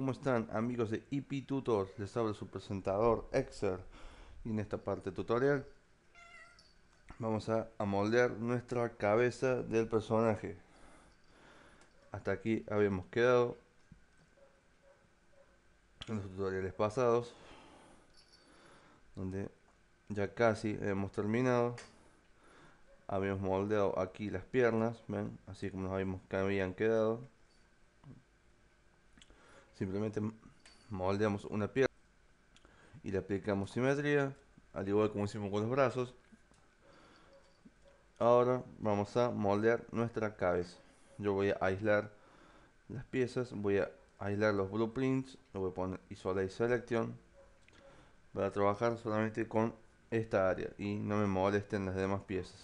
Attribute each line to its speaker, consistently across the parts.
Speaker 1: ¿cómo están amigos de IP Tutor? Les habla su presentador Exer y en esta parte tutorial vamos a moldear nuestra cabeza del personaje. Hasta aquí habíamos quedado en los tutoriales pasados donde ya casi hemos terminado. Habíamos moldeado aquí las piernas, ¿ven? así como nos habíamos, habían quedado simplemente moldeamos una pieza y le aplicamos simetría, al igual como hicimos con los brazos. Ahora vamos a moldear nuestra cabeza. Yo voy a aislar las piezas, voy a aislar los blueprints, lo voy a poner Isolate Selection para trabajar solamente con esta área y no me molesten las demás piezas.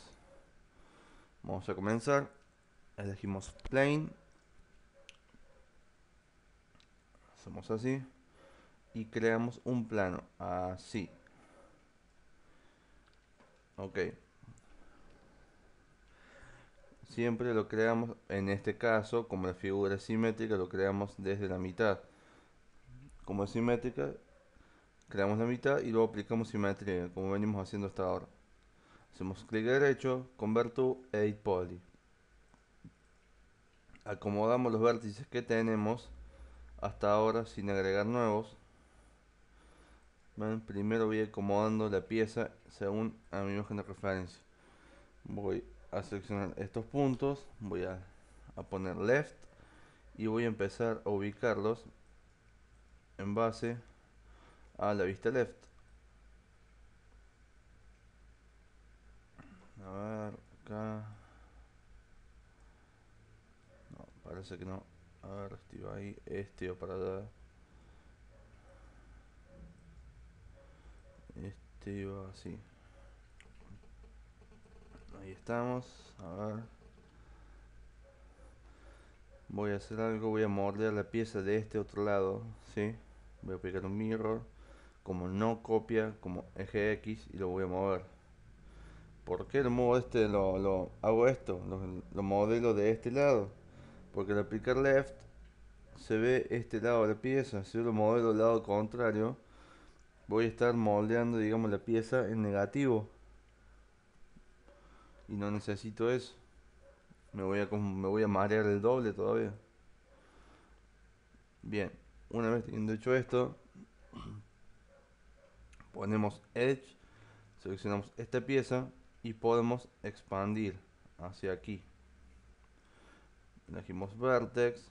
Speaker 1: Vamos a comenzar, elegimos Plane hacemos así y creamos un plano así ok siempre lo creamos en este caso como la figura es simétrica lo creamos desde la mitad como es simétrica creamos la mitad y luego aplicamos simetría como venimos haciendo hasta ahora hacemos clic derecho converto 8 poly acomodamos los vértices que tenemos hasta ahora sin agregar nuevos. Primero voy acomodando la pieza según a mi imagen de referencia. Voy a seleccionar estos puntos, voy a, a poner left y voy a empezar a ubicarlos en base a la vista left. A ver, acá. parece que no. A ver, va ahí este va para allá. Este va así. Ahí estamos. A ver. Voy a hacer algo, voy a morder la pieza de este otro lado, ¿sí? Voy a aplicar un mirror como no copia, como eje X y lo voy a mover. ¿Por qué lo este? Lo, lo hago esto, lo modelo de este lado porque al aplicar left se ve este lado de la pieza. Si yo lo modelo al lado contrario, voy a estar moldeando, digamos, la pieza en negativo. Y no necesito eso. Me voy a, me voy a marear el doble todavía. Bien, una vez teniendo hecho esto, ponemos Edge, seleccionamos esta pieza y podemos expandir hacia aquí elegimos vertex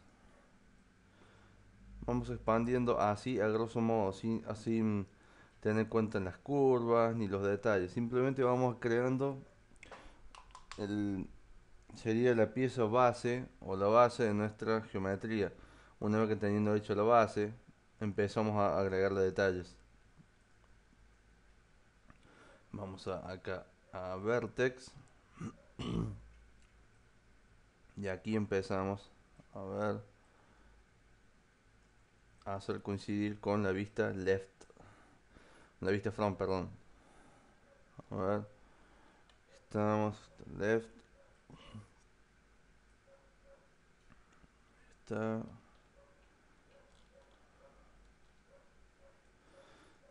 Speaker 1: vamos expandiendo así a grosso modo sin, mm, tener en cuenta en las curvas ni los detalles simplemente vamos creando el, sería la pieza base o la base de nuestra geometría una vez que teniendo hecho la base empezamos a agregarle detalles vamos acá a vertex Y aquí empezamos a ver. A hacer coincidir con la vista left. La vista front, perdón. A ver. Estamos left. Está.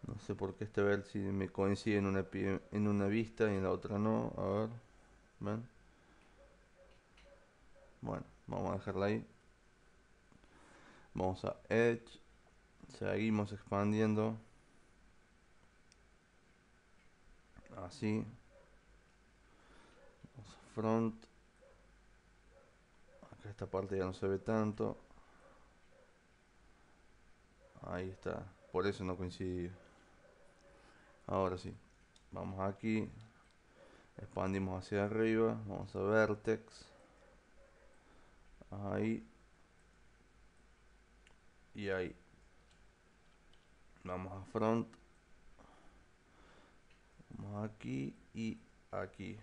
Speaker 1: No sé por qué este ver si me coincide en una, en una vista y en la otra no. A ver. ¿Ven? Bueno, vamos a dejarla ahí. Vamos a Edge. Seguimos expandiendo. Así. Vamos a front. Acá esta parte ya no se ve tanto. Ahí está. Por eso no coincidí Ahora sí. Vamos aquí. Expandimos hacia arriba. Vamos a vertex ahí y ahí vamos a front aquí y aquí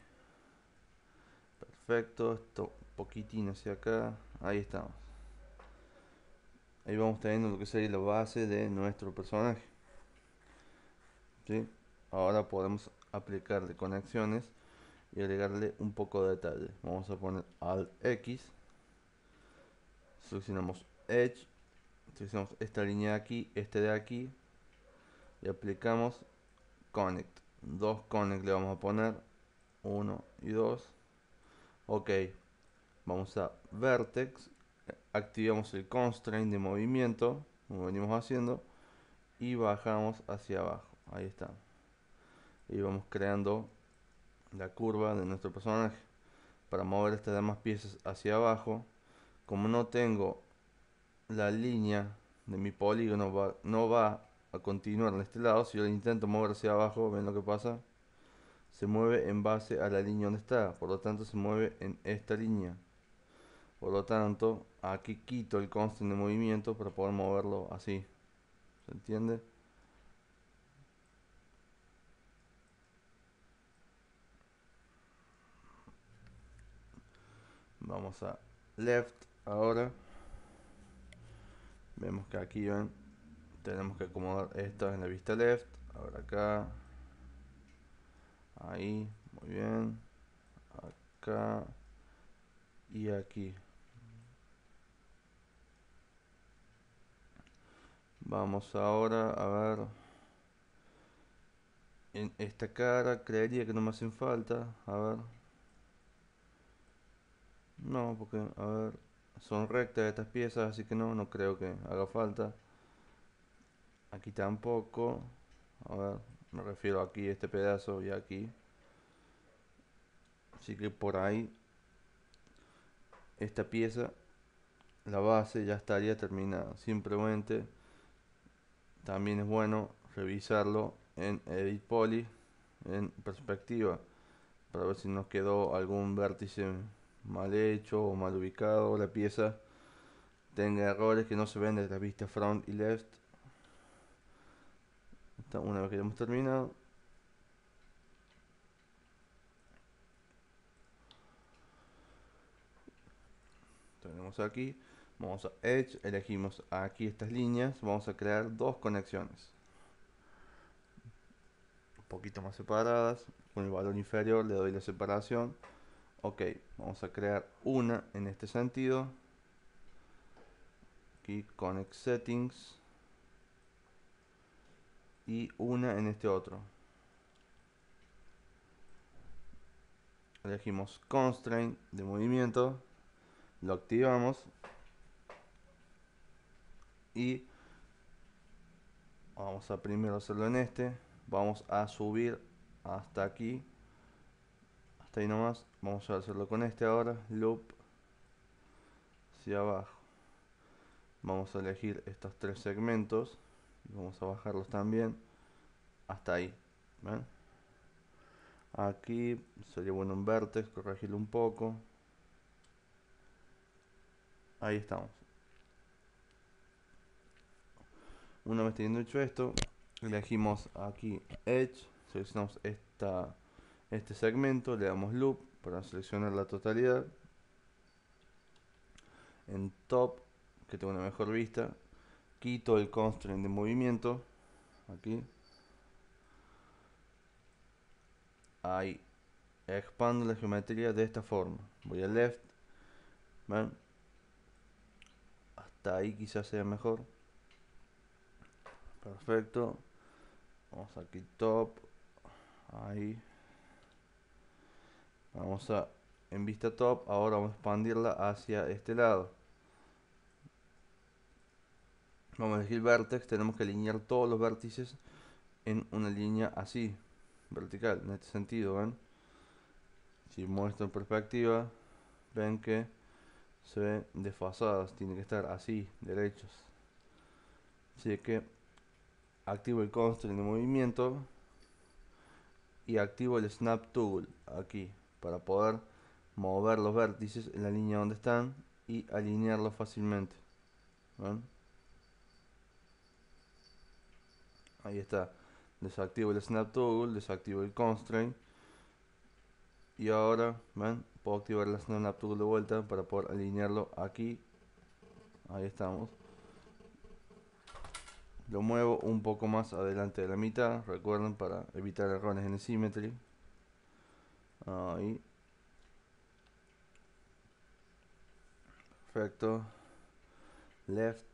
Speaker 1: perfecto esto poquitín hacia acá ahí estamos ahí vamos teniendo lo que sería la base de nuestro personaje ¿Sí? ahora podemos aplicarle conexiones y agregarle un poco de detalle vamos a poner al x seleccionamos Edge, seleccionamos esta línea de aquí, este de aquí, y aplicamos Connect. Dos Connect le vamos a poner, uno y dos. Ok, vamos a Vertex, activamos el Constraint de movimiento, como venimos haciendo, y bajamos hacia abajo. Ahí está. Y vamos creando la curva de nuestro personaje. Para mover estas demás piezas hacia abajo, como no tengo la línea de mi polígono no va a continuar en este lado, si yo intento mover hacia abajo, ven lo que pasa, se mueve en base a la línea donde está, por lo tanto se mueve en esta línea. Por lo tanto, aquí quito el constant de movimiento para poder moverlo así. ¿Se entiende? Vamos a left ahora vemos que aquí ven tenemos que acomodar esto en la vista left ahora acá ahí muy bien acá y aquí vamos ahora a ver en esta cara creería que no me hacen falta a ver no porque a ver son rectas estas piezas, así que no, no creo que haga falta. Aquí tampoco. A ver, me refiero aquí este pedazo y aquí. Así que por ahí esta pieza, la base ya estaría terminada. Simplemente también es bueno revisarlo en Edit Poly, en perspectiva, para ver si nos quedó algún vértice mal hecho o mal ubicado la pieza tenga errores que no se ven desde la vista front y left una vez que hemos terminado tenemos aquí vamos a Edge, elegimos aquí estas líneas, vamos a crear dos conexiones un poquito más separadas, con el valor inferior le doy la separación ok vamos a crear una en este sentido aquí connect settings y una en este otro elegimos constraint de movimiento lo activamos y vamos a primero hacerlo en este vamos a subir hasta aquí ahí nomás. Vamos a hacerlo con este ahora. Loop. Hacia abajo. Vamos a elegir estos tres segmentos. Y vamos a bajarlos también. Hasta ahí. Aquí sería bueno un vértex, corregirlo un poco. Ahí estamos. Una vez teniendo hecho esto, elegimos aquí Edge, seleccionamos esta este segmento, le damos loop para seleccionar la totalidad. En top, que tengo una mejor vista, quito el constraint de movimiento. Aquí. Ahí. Expando la geometría de esta forma. Voy a left. ¿Ven? Hasta ahí quizás sea mejor. Perfecto. Vamos aquí top. Ahí. Vamos a, en vista top, ahora vamos a expandirla hacia este lado. Vamos a elegir vertex, tenemos que alinear todos los vértices en una línea así, vertical, en este sentido, ¿ven? Si muestro en perspectiva, ven que se ven desfasadas, tienen que estar así, derechos. Así que activo el constraint de movimiento y activo el snap tool aquí para poder mover los vértices en la línea donde están y alinearlos fácilmente. Ahí está. Desactivo el Snap Tool, desactivo el Constraint. Y ahora, Puedo activar el Snap Toggle de vuelta para poder alinearlo aquí. Ahí estamos. Lo muevo un poco más adelante de la mitad, recuerden, para evitar errores en el Symmetry. Ahí. Perfecto. Left.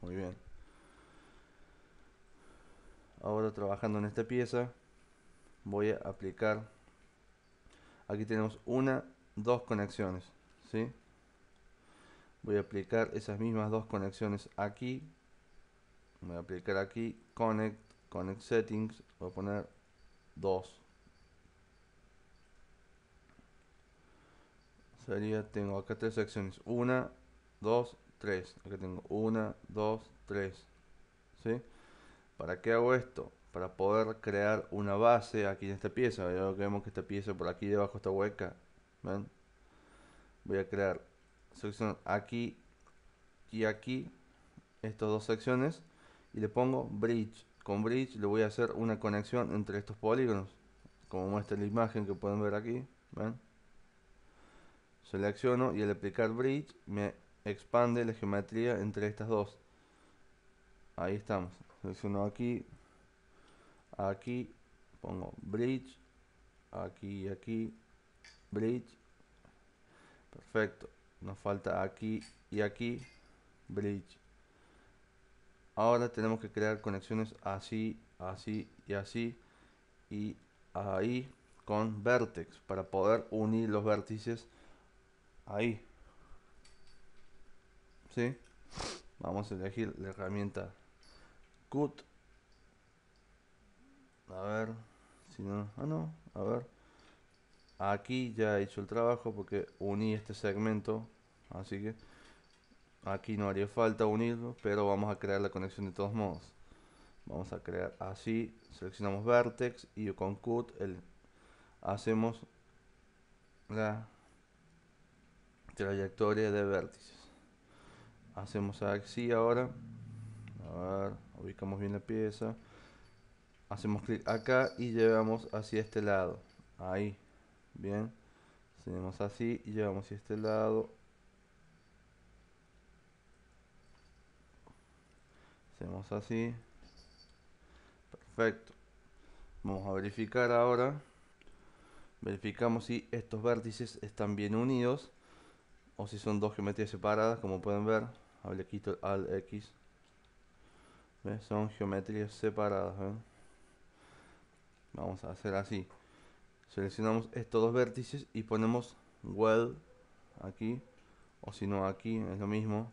Speaker 1: Muy bien. Ahora trabajando en esta pieza voy a aplicar aquí tenemos una dos conexiones ¿sí? voy a aplicar esas mismas dos conexiones aquí voy a aplicar aquí connect connect settings voy a poner dos sería, tengo acá tres secciones. Una, dos, tres. Acá tengo una, dos, tres. ¿Sí? ¿Para qué hago esto? Para poder crear una base aquí en esta pieza. Ya vemos que esta pieza por aquí debajo está hueca. ¿Ven? Voy a crear sección aquí y aquí. Estas dos secciones. Y le pongo bridge. Con bridge le voy a hacer una conexión entre estos polígonos. Como muestra la imagen que pueden ver aquí. ¿Ven? Selecciono y al aplicar Bridge me expande la geometría entre estas dos. Ahí estamos. Selecciono aquí, aquí, pongo Bridge, aquí, y aquí, Bridge. Perfecto. Nos falta aquí y aquí, Bridge. Ahora tenemos que crear conexiones así, así y así. Y ahí con vertex para poder unir los vértices Ahí. ¿Sí? Vamos a elegir la herramienta Cut. A ver. Si no. Ah, no. A ver. Aquí ya he hecho el trabajo porque uní este segmento. Así que aquí no haría falta unirlo. Pero vamos a crear la conexión de todos modos. Vamos a crear así. Seleccionamos vertex y con cut el, hacemos la trayectoria de vértices. Hacemos así ahora. A ubicamos bien la pieza. Hacemos clic acá y llevamos hacia este lado. Ahí. Bien. hacemos así y llevamos hacia este lado. Hacemos así. Perfecto. Vamos a verificar ahora. Verificamos si estos vértices están bien unidos o si son dos geometrías separadas, como pueden ver, hable le quito al X. Son geometrías separadas. Vamos a hacer así. Seleccionamos estos dos vértices y ponemos weld aquí, o si no aquí, es lo mismo.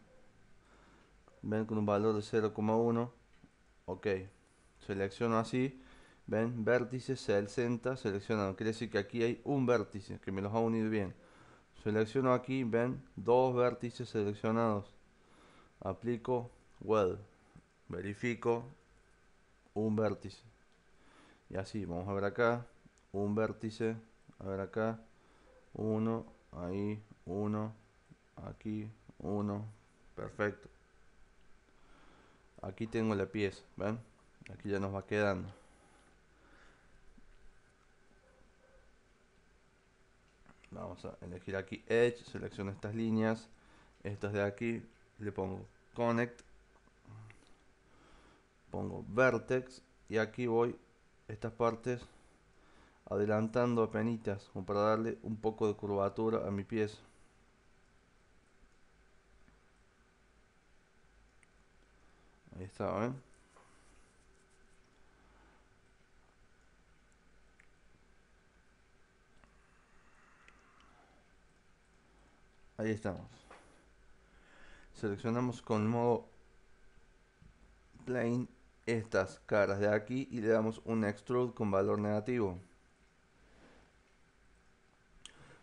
Speaker 1: Ven con un valor de 0,1. Ok. Selecciono así. Ven, vértices, 60 el seleccionado. Quiere decir que aquí hay un vértice que me los ha unido bien Selecciono aquí, ven, dos vértices seleccionados. Aplico weld Verifico un vértice. Y así, vamos a ver acá. Un vértice. A ver acá. Uno. Ahí. Uno. Aquí. Uno. Perfecto. Aquí tengo la pieza. ¿Ven? Aquí ya nos va quedando. Vamos a elegir aquí Edge, selecciono estas líneas, estas de aquí, le pongo Connect, pongo Vertex y aquí voy estas partes adelantando apenas como para darle un poco de curvatura a mi pieza. Ahí está, ¿ven? Ahí estamos. Seleccionamos con modo plane estas caras de aquí y le damos un extrude con valor negativo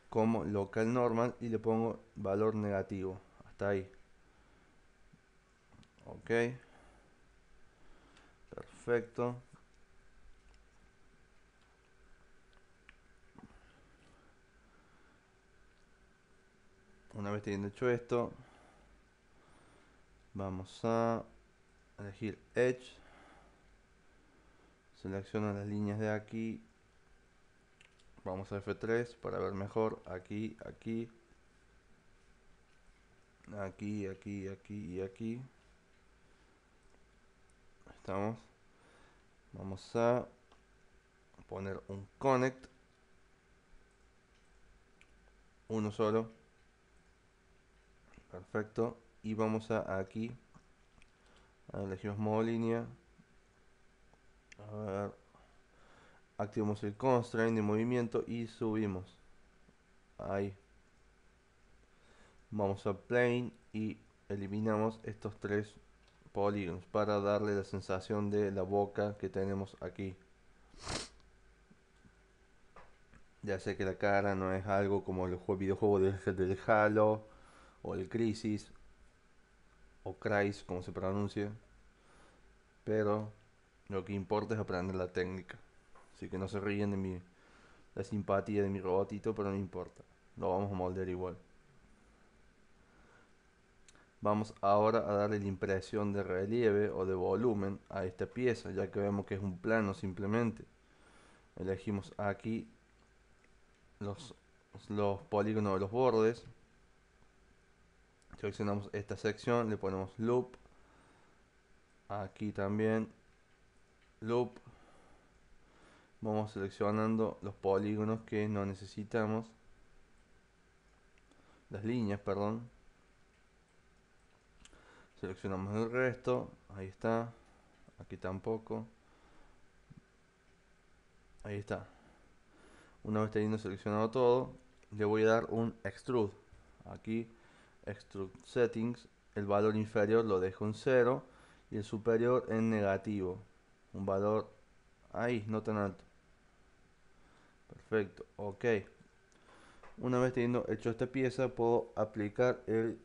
Speaker 1: como local normal y le pongo valor negativo hasta ahí ok perfecto vez teniendo hecho esto, vamos a elegir Edge. Selecciono las líneas de aquí. Vamos a F3 para ver mejor. Aquí, aquí. Aquí, aquí, aquí y aquí. Estamos. Vamos a poner un connect. Uno solo. Perfecto. Y vamos a aquí. Elegimos modo línea. Activamos el constraint de movimiento y subimos. Ahí. Vamos a plane y eliminamos estos tres polígonos para darle la sensación de la boca que tenemos aquí. Ya sé que la cara no es algo como el videojuego de, del Halo o el Crisis o crisis como se pronuncie Pero lo que importa es aprender la técnica. Así que no se ríen de mi la simpatía de mi robotito, pero no importa. Lo vamos a moldear igual. Vamos ahora a darle la impresión de relieve o de volumen a esta pieza, ya que vemos que es un plano simplemente. Elegimos aquí los, los polígonos de los bordes Seleccionamos esta sección, le ponemos loop. Aquí también loop. Vamos seleccionando los polígonos que no necesitamos. Las líneas, perdón. Seleccionamos el resto. Ahí está. Aquí tampoco. Ahí está. Una vez teniendo seleccionado todo, le voy a dar un extrude. Aquí Settings, el valor inferior lo dejo en 0 y el superior en negativo. Un valor ahí, no tan alto. Perfecto, ok. Una vez teniendo hecho esta pieza, puedo aplicar el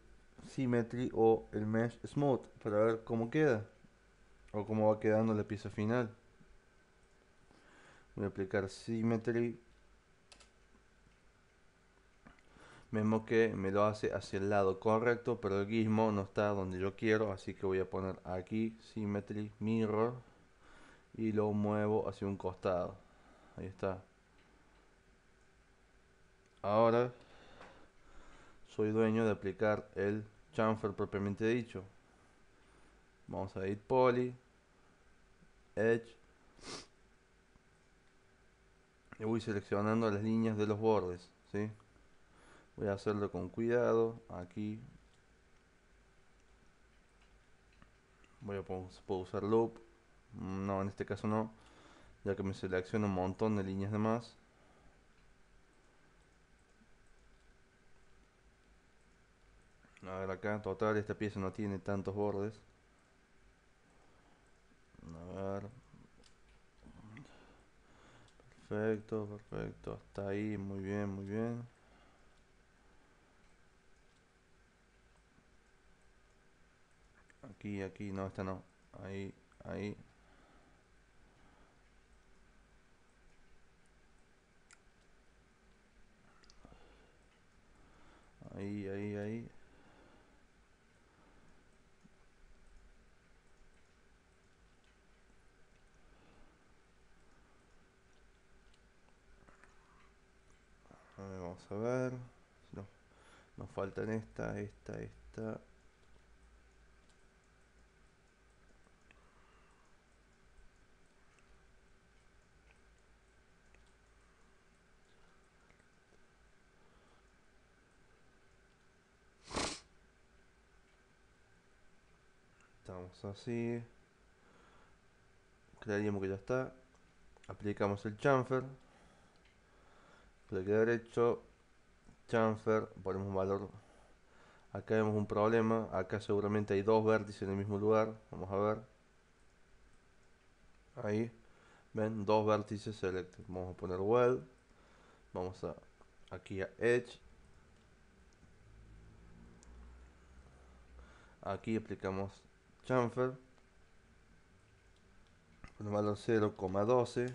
Speaker 1: Symmetry o el Mesh Smooth para ver cómo queda o cómo va quedando la pieza final. Voy a aplicar Symmetry Mismo que me lo hace hacia el lado correcto, pero el gizmo no está donde yo quiero, así que voy a poner aquí Symmetry Mirror y lo muevo hacia un costado. Ahí está. Ahora soy dueño de aplicar el chamfer propiamente dicho. Vamos a ir poly, edge. Y voy seleccionando las líneas de los bordes, ¿sí? voy a hacerlo con cuidado aquí voy a puedo usar loop no en este caso no ya que me selecciona un montón de líneas de más a ver acá total esta pieza no tiene tantos bordes a ver perfecto perfecto hasta ahí muy bien muy bien Aquí, aquí, no, esta no. Ahí, ahí. Ahí, ahí, ahí. vamos a ver. No, nos faltan esta, esta, esta. así. Crearíamos que ya está. Aplicamos el chamfer. Clic derecho. Chamfer. Ponemos un valor. Acá vemos un problema. Acá seguramente hay dos vértices en el mismo lugar. Vamos a ver. Ahí. Ven, dos vértices selected. Vamos a poner well. Vamos a aquí a edge. Aquí aplicamos Chamfer. Con 0,12.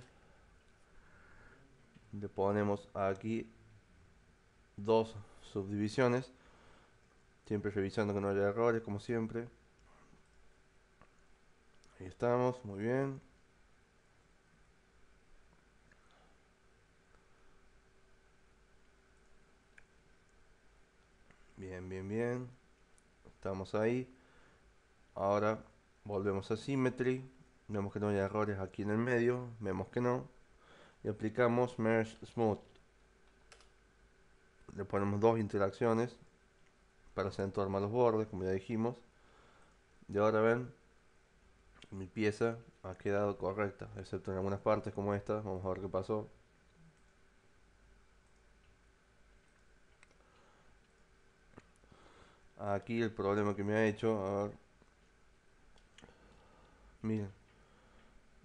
Speaker 1: Le ponemos aquí dos subdivisiones. Siempre revisando que no haya errores, como siempre. Ahí estamos, muy bien. Bien, bien, bien. Estamos ahí. Ahora volvemos a Symmetry. Vemos que no hay errores aquí en el medio. Vemos que no. Y aplicamos Merge Smooth. Le ponemos dos interacciones para hacer más los bordes, como ya dijimos. Y ahora ven, mi pieza ha quedado correcta, excepto en algunas partes como esta. Vamos a ver qué pasó. Aquí el problema que me ha hecho, a Miren.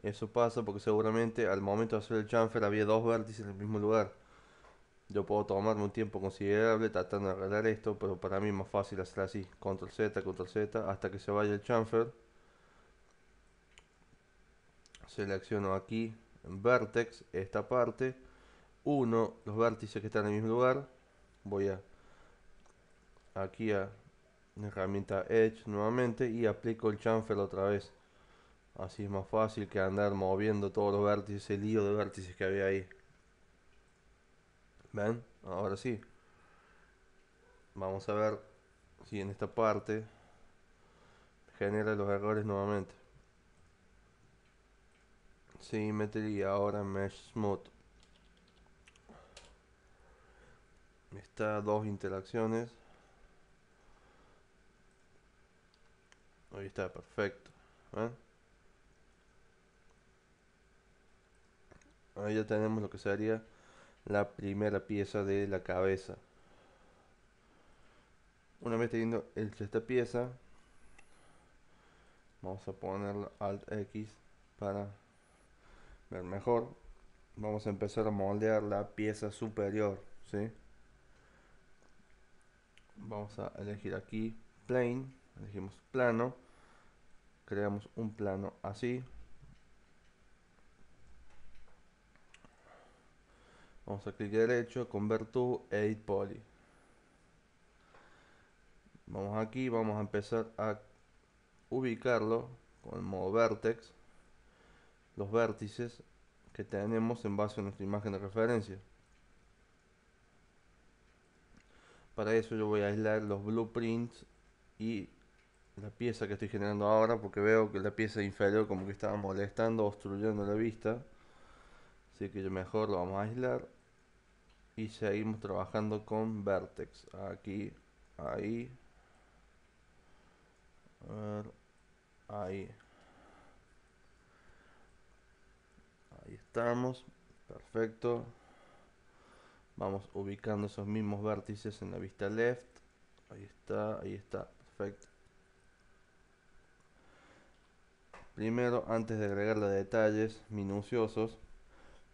Speaker 1: Eso pasa porque seguramente al momento de hacer el chamfer había dos vértices en el mismo lugar. Yo puedo tomarme un tiempo considerable tratando de arreglar esto, pero para mí es más fácil hacer así. Control Z, Control Z, hasta que se vaya el chamfer Selecciono aquí, en Vertex, esta parte. Uno, los vértices que están en el mismo lugar. Voy a aquí a la herramienta Edge nuevamente y aplico el chamfer otra vez Así es más fácil que andar moviendo todos los vértices, el lío de vértices que había ahí. ¿Ven? Ahora sí. Vamos a ver si en esta parte genera los errores nuevamente. metería ahora Mesh Smooth. Está dos interacciones. Ahí está, perfecto. ¿Ven? Ahí ya tenemos lo que sería la primera pieza de la cabeza. Una vez teniendo esta pieza, vamos a poner Alt X para ver mejor. Vamos a empezar a moldear la pieza superior, Vamos a elegir aquí Plane, elegimos plano, creamos un plano así, Vamos a clic derecho, convert to, edit poly. Vamos aquí, vamos a empezar a ubicarlo con el modo vertex, los vértices que tenemos en base a nuestra imagen de referencia. Para eso yo voy a aislar los blueprints y la pieza que estoy generando ahora porque veo que la pieza inferior como que estaba molestando, obstruyendo la vista. Así que yo mejor lo vamos a aislar y seguimos trabajando con vertex aquí ahí ahí ahí estamos perfecto vamos ubicando esos mismos vértices en la vista left ahí está ahí está perfecto primero antes de agregarle detalles minuciosos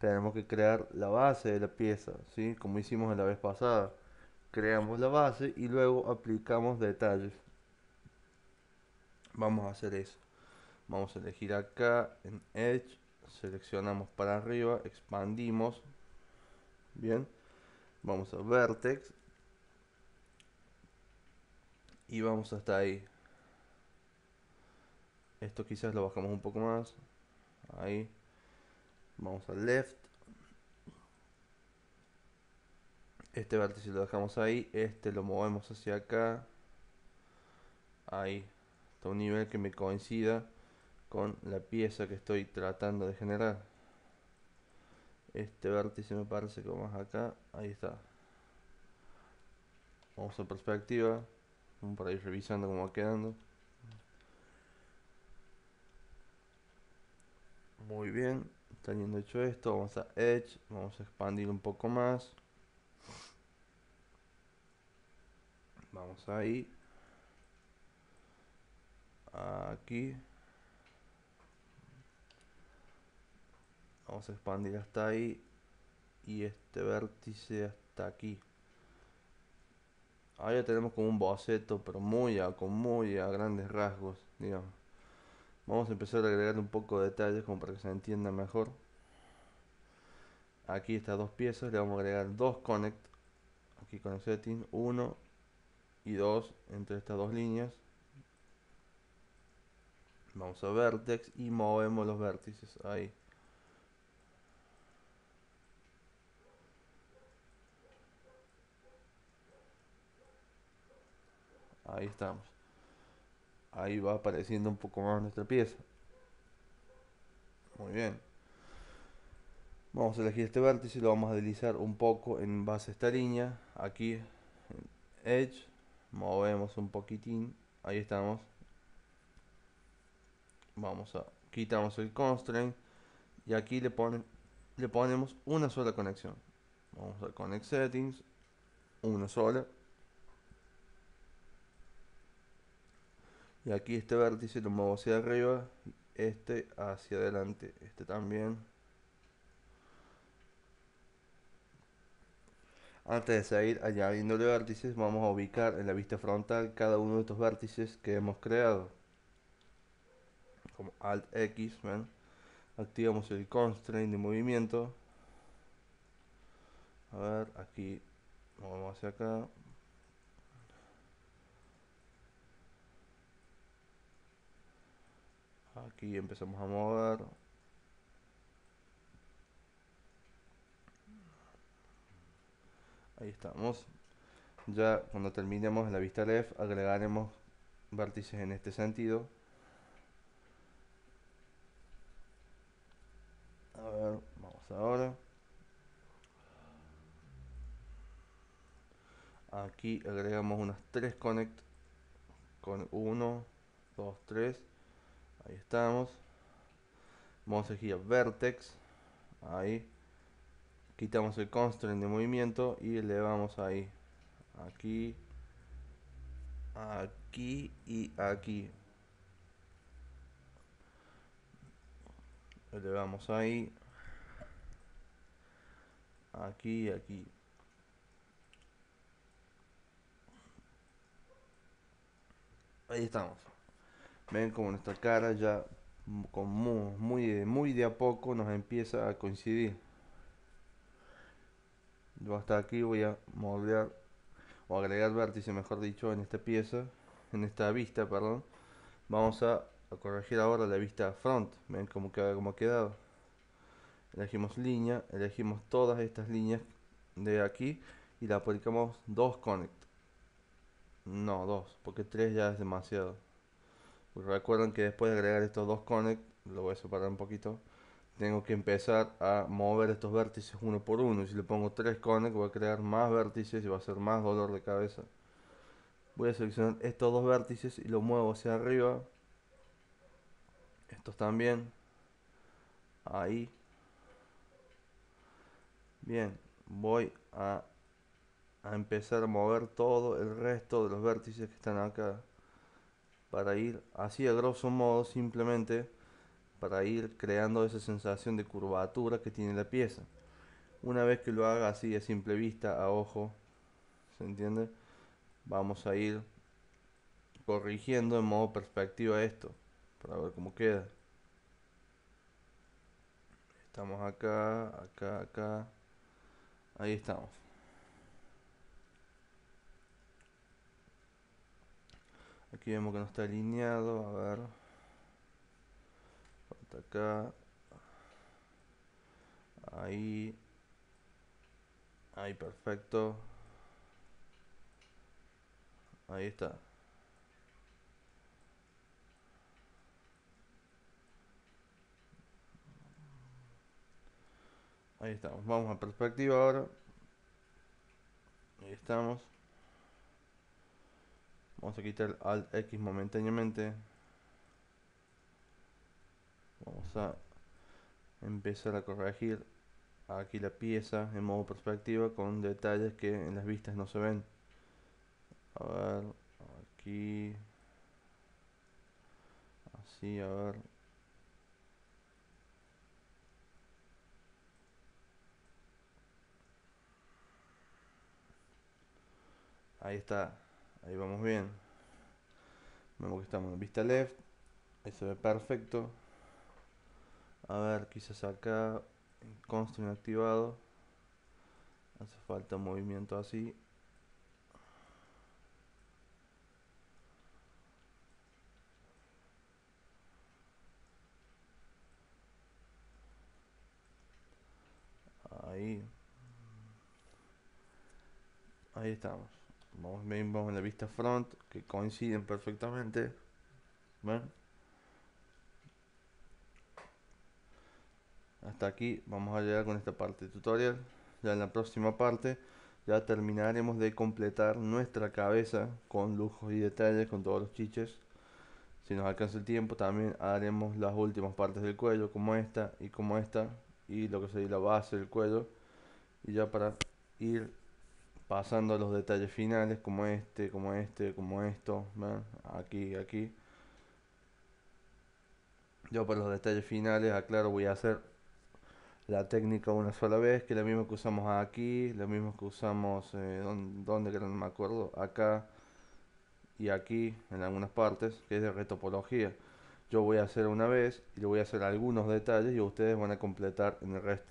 Speaker 1: tenemos que crear la base de la pieza, ¿sí? Como hicimos en la vez pasada. Creamos la base y luego aplicamos detalles. Vamos a hacer eso. Vamos a elegir acá en Edge, seleccionamos para arriba, expandimos. Bien, vamos a Vertex. Y vamos hasta ahí. Esto quizás lo bajamos un poco más. Ahí. Vamos al left. Este vértice lo dejamos ahí. Este lo movemos hacia acá. Ahí. Está un nivel que me coincida con la pieza que estoy tratando de generar. Este vértice me parece como más acá. Ahí está. Vamos a perspectiva. Vamos para ir revisando cómo va quedando. Muy bien teniendo hecho esto, vamos a Edge, vamos a expandir un poco más. Vamos ahí. Aquí. Vamos a expandir hasta ahí. Y este vértice hasta aquí. Ahora ya tenemos como un boceto, pero muy a, con muy a grandes rasgos, digamos. Vamos a empezar a agregar un poco de detalles como para que se entienda mejor. Aquí está dos piezas, le vamos a agregar dos connect. Aquí con el setting, uno y dos, entre estas dos líneas. Vamos a vertex y movemos los vértices ahí. Ahí estamos ahí va apareciendo un poco más nuestra pieza. Muy bien. Vamos a elegir este vértice y lo vamos a deslizar un poco en base a esta línea. Aquí, en Edge, movemos un poquitín. Ahí estamos. Vamos a, quitamos el constraint y aquí le, le ponemos una sola conexión. Vamos a Connect Settings, una sola. Y aquí este vértice lo muevo hacia arriba, este hacia adelante, este también. Antes de seguir añadiendo vértices, vamos a ubicar en la vista frontal cada uno de estos vértices que hemos creado. Como Alt X, activamos el constraint de movimiento. A ver, aquí vamos hacia acá, Aquí empezamos a mover. Ahí estamos. Ya cuando terminemos la vista left agregaremos vértices en este sentido. A ver, vamos ahora. Aquí agregamos unas 3 connect con 1, 2, 3 Ahí estamos. Vamos a Vertex. Ahí. Quitamos el constraint de movimiento y elevamos ahí. Aquí. Aquí y aquí. Elevamos ahí. Aquí y aquí. Ahí estamos. Ven como nuestra cara ya con muy, muy, de, a poco nos empieza a coincidir. Yo hasta aquí voy a moldear o agregar vértice, mejor dicho, en esta pieza, en esta vista, perdón. Vamos a, corregir ahora la vista front. Ven cómo, como ha quedado. Elegimos línea, elegimos todas estas líneas de aquí y la aplicamos dos connect. No, dos, porque tres ya es demasiado. Pues recuerden que después de agregar estos dos connect, lo voy a separar un poquito, tengo que empezar a mover estos vértices uno por uno. Si le pongo tres connect, voy a crear más vértices y va a ser más dolor de cabeza. Voy a seleccionar estos dos vértices y los muevo hacia arriba. Estos también. Ahí. Bien, voy a empezar a mover todo el resto de los vértices que están acá para ir así a grosso modo simplemente para ir creando esa sensación de curvatura que tiene la pieza. Una vez que lo haga así a simple vista, a ojo, ¿se entiende? Vamos a ir corrigiendo en modo perspectiva esto para ver cómo queda. Estamos acá, acá, acá. Ahí estamos. Aquí vemos que no está alineado, a ver. Falta acá. Ahí. Ahí, perfecto. Ahí está. Ahí estamos. Vamos a perspectiva ahora. Ahí estamos. Vamos a quitar el Alt X momentáneamente. Vamos a empezar a corregir aquí la pieza en modo perspectiva con detalles que en las vistas no se ven. A ver, aquí. Así, a ver. Ahí está. Ahí vamos bien. Vemos que estamos en vista left. Eso se ve perfecto. A ver, quizás acá. construir activado Hace falta un movimiento así. Ahí. Ahí estamos vamos en la vista front que coinciden perfectamente. Hasta aquí vamos a llegar con esta parte de tutorial. Ya en la próxima parte ya terminaremos de completar nuestra cabeza con lujos y detalles, con todos los chiches. Si nos alcanza el tiempo también haremos las últimas partes del cuello como esta y como esta y lo que sería la base del cuello. Y ya para ir pasando a los detalles finales como este, como este, como esto, ¿ven? aquí, aquí. Yo para los detalles finales, aclaro, voy a hacer la técnica una sola vez, que es la misma que usamos aquí, la misma que usamos, eh, que no me acuerdo, acá y aquí en algunas partes, que es de retopología. Yo voy a hacer una vez y le voy a hacer algunos detalles y ustedes van a completar en el resto.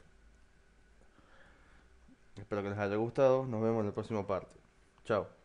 Speaker 1: Espero que les haya gustado. Nos vemos en la próxima parte. Chao.